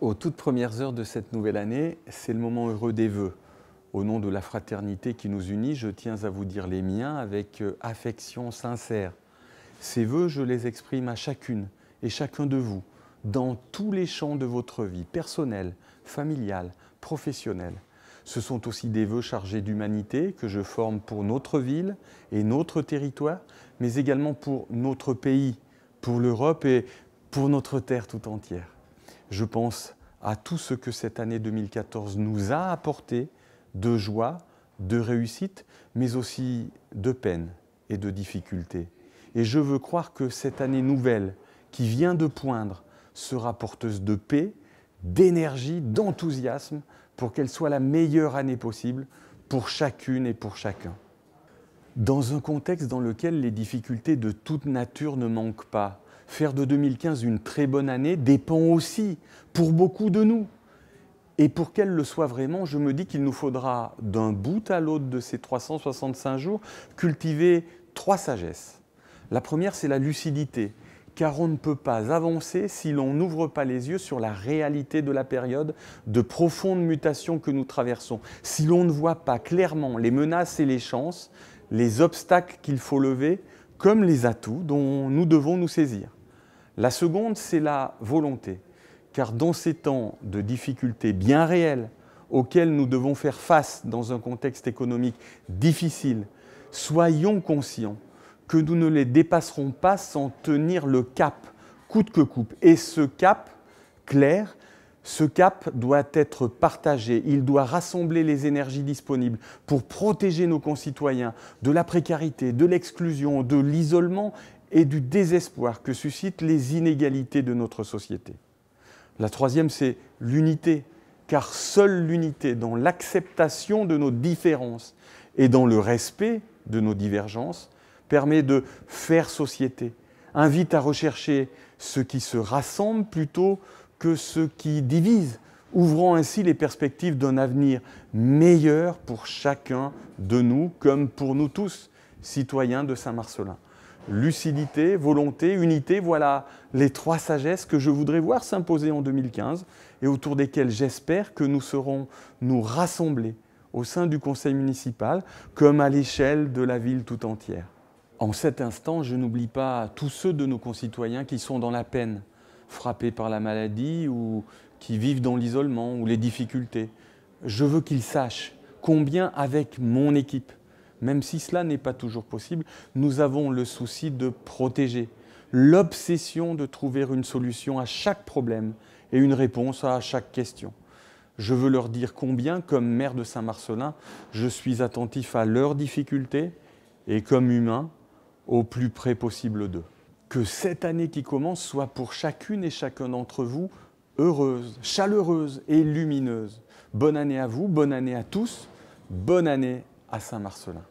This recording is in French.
Aux toutes premières heures de cette nouvelle année, c'est le moment heureux des vœux. Au nom de la fraternité qui nous unit, je tiens à vous dire les miens avec euh, affection sincère. Ces vœux, je les exprime à chacune et chacun de vous, dans tous les champs de votre vie, personnelle, familiale, professionnelle. Ce sont aussi des vœux chargés d'humanité que je forme pour notre ville et notre territoire, mais également pour notre pays, pour l'Europe et pour notre terre tout entière je pense à tout ce que cette année 2014 nous a apporté de joie, de réussite, mais aussi de peine et de difficultés. Et je veux croire que cette année nouvelle qui vient de poindre sera porteuse de paix, d'énergie, d'enthousiasme pour qu'elle soit la meilleure année possible pour chacune et pour chacun. Dans un contexte dans lequel les difficultés de toute nature ne manquent pas, faire de 2015 une très bonne année dépend aussi, pour beaucoup de nous. Et pour qu'elle le soit vraiment, je me dis qu'il nous faudra, d'un bout à l'autre de ces 365 jours, cultiver trois sagesses. La première, c'est la lucidité, car on ne peut pas avancer si l'on n'ouvre pas les yeux sur la réalité de la période de profonde mutation que nous traversons, si l'on ne voit pas clairement les menaces et les chances, les obstacles qu'il faut lever, comme les atouts dont nous devons nous saisir. La seconde, c'est la volonté, car dans ces temps de difficultés bien réelles auxquelles nous devons faire face dans un contexte économique difficile, soyons conscients que nous ne les dépasserons pas sans tenir le cap, coûte que coûte. Et ce cap, clair, ce cap doit être partagé, il doit rassembler les énergies disponibles pour protéger nos concitoyens de la précarité, de l'exclusion, de l'isolement et du désespoir que suscitent les inégalités de notre société. La troisième, c'est l'unité, car seule l'unité dans l'acceptation de nos différences et dans le respect de nos divergences permet de faire société, invite à rechercher ce qui se rassemble plutôt que ce qui divise, ouvrant ainsi les perspectives d'un avenir meilleur pour chacun de nous comme pour nous tous, citoyens de Saint-Marcelin lucidité, volonté, unité, voilà les trois sagesses que je voudrais voir s'imposer en 2015 et autour desquelles j'espère que nous serons nous rassemblés au sein du conseil municipal comme à l'échelle de la ville tout entière. En cet instant, je n'oublie pas tous ceux de nos concitoyens qui sont dans la peine, frappés par la maladie ou qui vivent dans l'isolement ou les difficultés. Je veux qu'ils sachent combien avec mon équipe, même si cela n'est pas toujours possible, nous avons le souci de protéger, l'obsession de trouver une solution à chaque problème et une réponse à chaque question. Je veux leur dire combien, comme maire de Saint-Marcelin, je suis attentif à leurs difficultés et comme humain, au plus près possible d'eux. Que cette année qui commence soit pour chacune et chacun d'entre vous heureuse, chaleureuse et lumineuse. Bonne année à vous, bonne année à tous, bonne année à Saint-Marcelin.